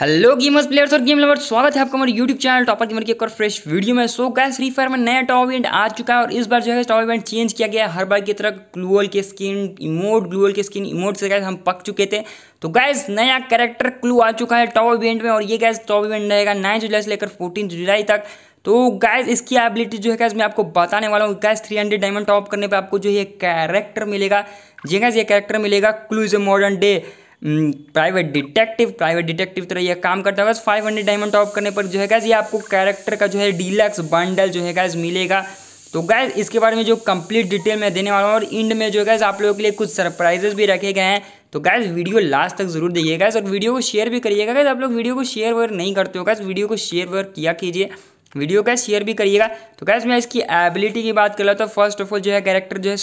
hello gamers players और game lover स्वागत है आपका हमारे यूट्यूब चैनल टॉपर गेमर के एक और फ्रेश वीडियो में सो गैस फ्री फायर में नया टॉप इवेंट आ चुका है और इस बार जो है टॉप इवेंट चेंज किया गया है हर बार की तरह ग्लूअल के स्किन इमोट ग्लूअल के स्किन इमोट से गैस हम पक चुके थे तो गैस नया कैरेक्टर क्लू आ चुका है टॉप इवेंट में और ये गैस टॉप इवेंट रहेगा नाइन जुलाई से लेकर फोर्टीन जुलाई तक तो गैस इसकी एबिलिटी जो है गैस मैं आपको बताने वाला हूँ गैस हंड्रेड डायमंड टॉप करने पर आपको जो ये कैरेक्टर मिलेगा जी गैस ये कैरेक्टर मिलेगा clue is a modern day private detective private detective तरह यह काम करता है फाइव हंड्रेड डायमंड टॉप करने पर जो है गैस ये आपको कैरेक्टर का जो है डीलक्स बंडल जो है गैस मिलेगा तो गैस इसके बारे में जो कंप्लीट डिटेल मैं देने वाला हूँ और इंड में जो है गैस आप लोगों के लिए कुछ सरप्राइजेस भी रखे गए हैं तो गैस वीडियो लास्ट तक जरूर देखिएगा और वीडियो को शेयर भी करिएगा गैस आप लोग वीडियो को शेयर वगैरह नहीं करते हो गैस वीडियो को शेयर वगैरह किया कीजिए वीडियो का शेयर भी करिएगा तो गैस मैं इसकी एबिलिटी की बात कर रहा तो फर्स्ट ऑफ ऑल जो है कैरेक्टर जो है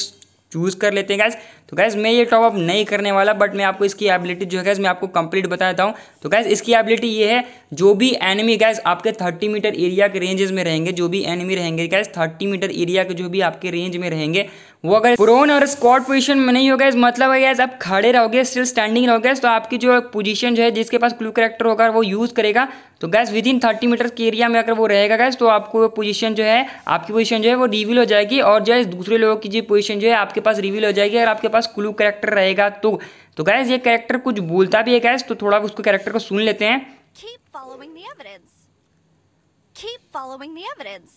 चूज़ कर लेते हैं गैस तो गैस मैं ये टॉपअप नहीं करने वाला बट मैं आपको इसकी एबिलिटी जो है गैस मैं आपको कंप्लीट बता देता हूँ तो गैस इसकी एबिलिटी ये है जो भी एनिमी गैस आपके थर्टी मीटर एरिया के रेंजेस में रहेंगे जो भी एनिमी रहेंगे गैस थर्टी मीटर एरिया के जो भी आपके रेंज में रहेंगे वो अगर प्रोन और स्कॉट पोजिशन में नहीं होगा इस मतलब है गैस आप खड़े रहोगे स्टिल स्टैंडिंग रहोगे तो आपकी जो पोजिशन जो है जिसके पास क्लू करेक्टर होगा वो यूज़ करेगा तो gas within thirty meter के एरिया में अगर वो रहेगा गैस तो आपको पोजिशन जो है आपकी पोजिशन जो है वो रिविल हो जाएगी और जो है दूसरे लोगों की जो पोजिशन जो है आपके पास रिविल हो जाएगी अगर आपके पास क्लू करेक्टर रहेगा तो तो गैस ये करेक्टर कुछ बोलता भी है गैस तो थोड़ा उसको करेक्टर को सुन लेते हैं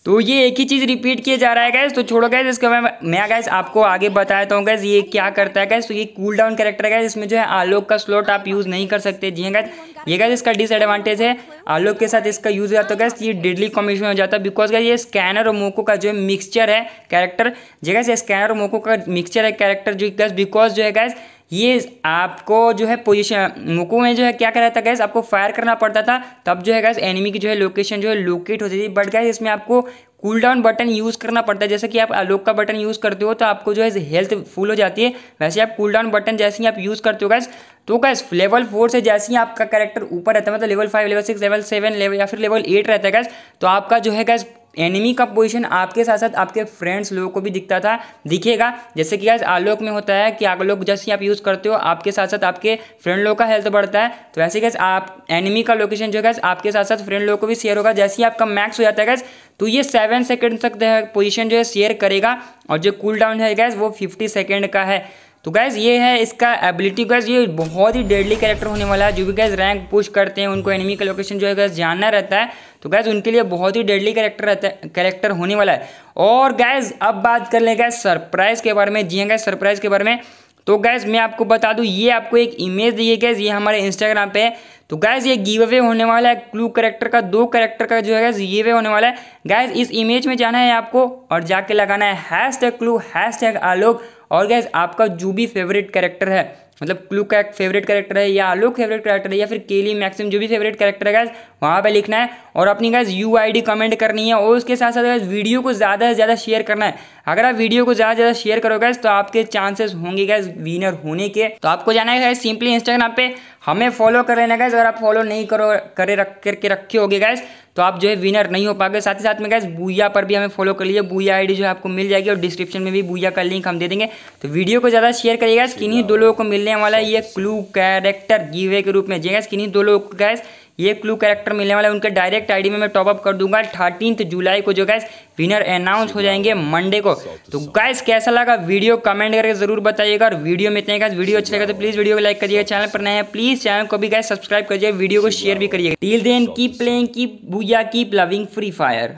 तो ये एक ही चीज़ रिपीट किया जा रहा है गैस तो छोड़ो गैस इसको मैं मैं गैस आपको आगे बताता हूँ गैस ये क्या करता है गैस तो ये कूल डाउन कैरेक्टर है इसमें जो है आलोक का स्लोट आप यूज़ नहीं कर सकते जी गैस हाँ, ये गैस इसका डिसएडवांटेज है आलोक के साथ इसका यूज़ हो जाता है गैस तो ये डेडली कॉम्बिनेशन हो जाता है बिकॉज गैस ये स्कैनर और मोको का जो है मिक्सचर है कैरेक्टर जी गैस ये स्कैनर और मोको का मिक्सचर है कैरेक्टर जो गैस बिकॉज जो है गैस ये आपको जो है पोजीशन मुकू में जो है क्या कहता था गैस आपको फायर करना पड़ता था तब जो है गैस एनिमी की जो है लोकेशन जो है लोकेट होती थी बट गैस इसमें आपको कूल डाउन बटन यूज़ करना पड़ता है जैसे कि आप आलोक का बटन यूज़ करते हो तो आपको जो है हेल्थ फुल हो जाती है वैसे आप कूल डाउन बटन जैसे ही आप यूज़ करते हो गैस तो गैस लेवल फोर से जैसे ही आपका कैरेक्टर ऊपर रहता है मतलब level five level six level seven level या फिर लेवल एट रहता है गैस तो आपका जो है गैस एनिमी का पोजीशन आपके साथ साथ आपके फ्रेंड्स लोगों को भी दिखता था दिखेगा जैसे कि आज आलोक में होता है कि आलोक ही आप यूज़ करते हो आपके साथ साथ आपके फ्रेंड लोगों का हेल्थ बढ़ता है तो वैसे गैस आप एनिमी का लोकेशन जो है आपके साथ साथ फ्रेंड लोगों को भी शेयर होगा जैसे ही आपका मैक्स हो जाता है गैस तो ये सेवन सेकेंड तक पोजिशन जो है शेयर करेगा और जो कूल डाउन है गैस वो फिफ्टी सेकेंड का है तो गैस ये है इसका एबिलिटी गैस ये बहुत ही डेडली कैरेक्टर होने वाला है जो भी गैस रैंक पुश करते हैं उनको एनिमी का लोकेशन जो है गैस जानना रहता है तो गैस उनके लिए बहुत ही डेडली कैरेक्टर रहता है कैरेक्टर होने वाला है और गैज़ अब बात कर ले गैस सरप्राइज़ के बारे में जी गैस हाँ सरप्राइज़ के बारे में तो गैस मैं आपको बता दूँ ये आपको एक इमेज दी है ये हमारे इंस्टाग्राम पे तो गैस ये गिव अवे होने वाला है क्लू करेक्टर का दो करेक्टर का जो है गैस ये वे होने वाला है गैस इस इमेज में जाना है आपको और जाके लगाना है hashtag clue hashtag Alok और गैस आपका जो भी फेवरेट कैरेक्टर है मतलब क्लू का फेवरेट कैरेक्टर है या आलोक फेवरेट कैरेक्टर है या फिर केली मैक्सिम जो भी फेवरेट कैरेक्टर है गैस वहाँ पे लिखना है और अपनी गैस यू आई कमेंट करनी है और उसके साथ साथ गैस वीडियो को ज़्यादा से ज़्यादा शेयर करना है अगर आप वीडियो को ज़्यादा से ज़्यादा शेयर करोगे तो आपके चांसेस होंगे गैस विनर होने के तो आपको जाना है सिंपली इंस्टाग्राम पर हमें फॉलो कर लेना गैस अगर आप फॉलो नहीं करो करे रख करके रखे होगे गैस तो आप जो है विनर नहीं हो पाओगे साथ ही साथ में गैस बुया पर भी हमें फॉलो कर लीजिए बुया आईडी जो है आपको मिल जाएगी और डिस्क्रिप्शन में भी बुया का लिंक हम दे देंगे तो वीडियो को ज़्यादा शेयर करिएगा किन्हीं दो लोगों को मिलने वाला ये क्लू कैरेक्टर गीवे के रूप में जी गैस किन्हीं दो लोगों को गैस ये क्लू कैरेक्टर मिलने वाला है उनके डायरेक्ट आईडी में मैं टॉपअप कर दूंगा थर्टीन जुलाई को जो गैस विनर अनाउंस हो जाएंगे मंडे को तो गैस कैसा लगा वीडियो कमेंट करके जरूर बताइएगा और वीडियो में इतने गैस वीडियो अच्छा लगा तो प्लीज वीडियो को लाइक करिएगा चैनल पर नया प्लीज चैनल को भी गैस सब्सक्राइब करिएगा वीडियो को शेयर भी करिएगा till then keep playing keep booyah keep loving free fire